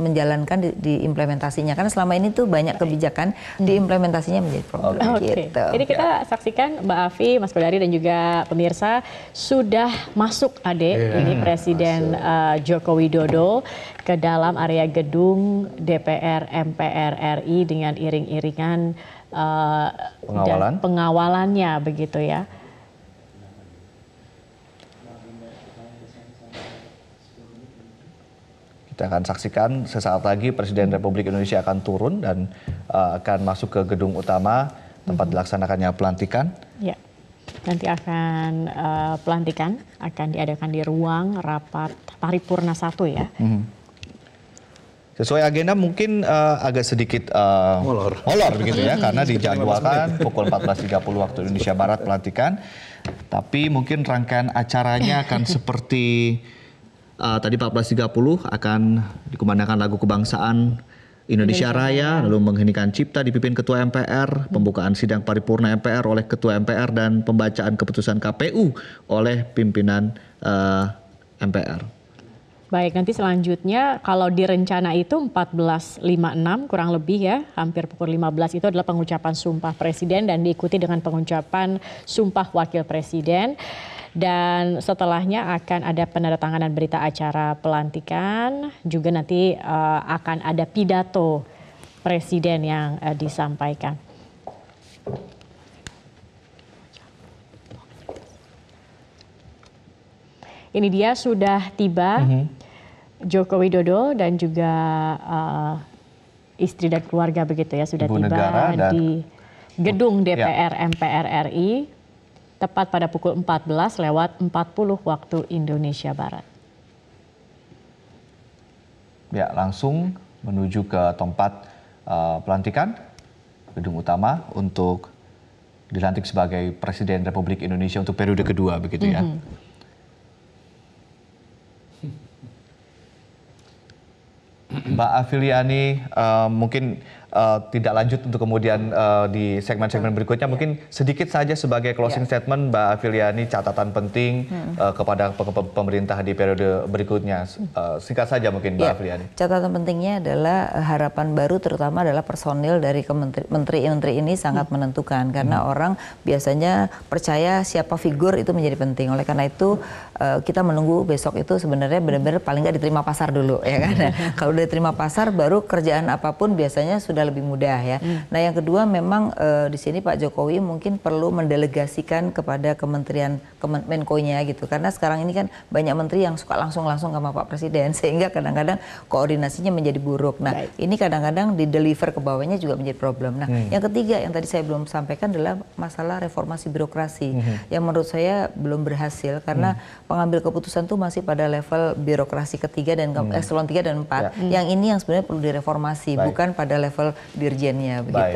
menjalankan di, di implementasinya karena selama ini tuh banyak kebijakan hmm. di menjadi problem okay. gitu. Jadi kita ya. saksikan Mbak Afi, Mas Kodari dan juga pemirsa sudah masuk Ade yeah. ini Presiden uh, Joko Widodo ke dalam area gedung DPR MPR RI dengan iring-iringan uh, pengawalan pengawalannya begitu ya. Kita akan saksikan sesaat lagi Presiden Republik Indonesia akan turun dan uh, akan masuk ke gedung utama tempat mm-hmm. dilaksanakannya pelantikan. Ya. Nanti akan uh, pelantikan akan diadakan di ruang rapat paripurna satu ya. Mm-hmm sesuai agenda mungkin uh, agak sedikit uh, molor. molor begitu ya mm-hmm. karena dijadwalkan pukul 14.30 waktu Indonesia Barat pelantikan tapi mungkin rangkaian acaranya akan seperti Uh, tadi 14.30 akan dikumandangkan lagu kebangsaan Indonesia, Indonesia Raya, Raya, lalu mengheningkan cipta dipimpin Ketua MPR, pembukaan sidang paripurna MPR oleh Ketua MPR dan pembacaan keputusan KPU oleh pimpinan uh, eh, MPR. Baik, nanti selanjutnya kalau di rencana itu 14.56 kurang lebih ya, hampir pukul 15 itu adalah pengucapan sumpah presiden dan diikuti dengan pengucapan sumpah wakil presiden. Dan setelahnya akan ada penandatanganan berita acara pelantikan, juga nanti uh, akan ada pidato presiden yang uh, disampaikan. Ini dia sudah tiba mm -hmm. Joko Widodo dan juga uh, istri dan keluarga begitu ya sudah Ibu tiba dan... di gedung ya. DPR MPR RI tepat pada pukul 14 lewat 40 waktu Indonesia Barat. Ya, langsung menuju ke tempat uh, pelantikan gedung utama untuk dilantik sebagai Presiden Republik Indonesia untuk periode kedua begitu ya. Mm -hmm. Mbak Afiliani, uh, mungkin uh, tidak lanjut untuk kemudian uh, di segmen-segmen iya. berikutnya. Iya. Mungkin sedikit saja sebagai closing yeah. statement Mbak Afiliani catatan penting hmm. uh, kepada pe pe pemerintah di periode berikutnya. Uh, singkat saja mungkin Mbak yeah. Afiliani. Catatan pentingnya adalah harapan baru terutama adalah personil dari menteri-menteri ini sangat hmm. menentukan karena hmm. orang biasanya percaya siapa figur itu menjadi penting. Oleh karena itu uh, kita menunggu besok itu sebenarnya benar-benar paling nggak diterima pasar dulu ya kan. Hmm. Kalau diterima pasar baru kerjaan apapun biasanya sudah lebih mudah ya. Hmm. Nah yang kedua memang uh, di sini Pak Jokowi mungkin perlu mendelegasikan kepada kementerian kemen Menko-nya gitu karena sekarang ini kan banyak menteri yang suka langsung-langsung sama Pak Presiden sehingga kadang-kadang koordinasinya menjadi buruk. Nah Baik. ini kadang-kadang di deliver ke bawahnya juga menjadi problem. Nah hmm. yang ketiga yang tadi saya belum sampaikan adalah masalah reformasi birokrasi hmm. yang menurut saya belum berhasil karena hmm. pengambil keputusan itu masih pada level birokrasi ketiga dan hmm. eselon tiga dan empat. Ya. Yang ini yang sebenarnya perlu direformasi Baik. bukan pada level Dirjennya begitu. Baik.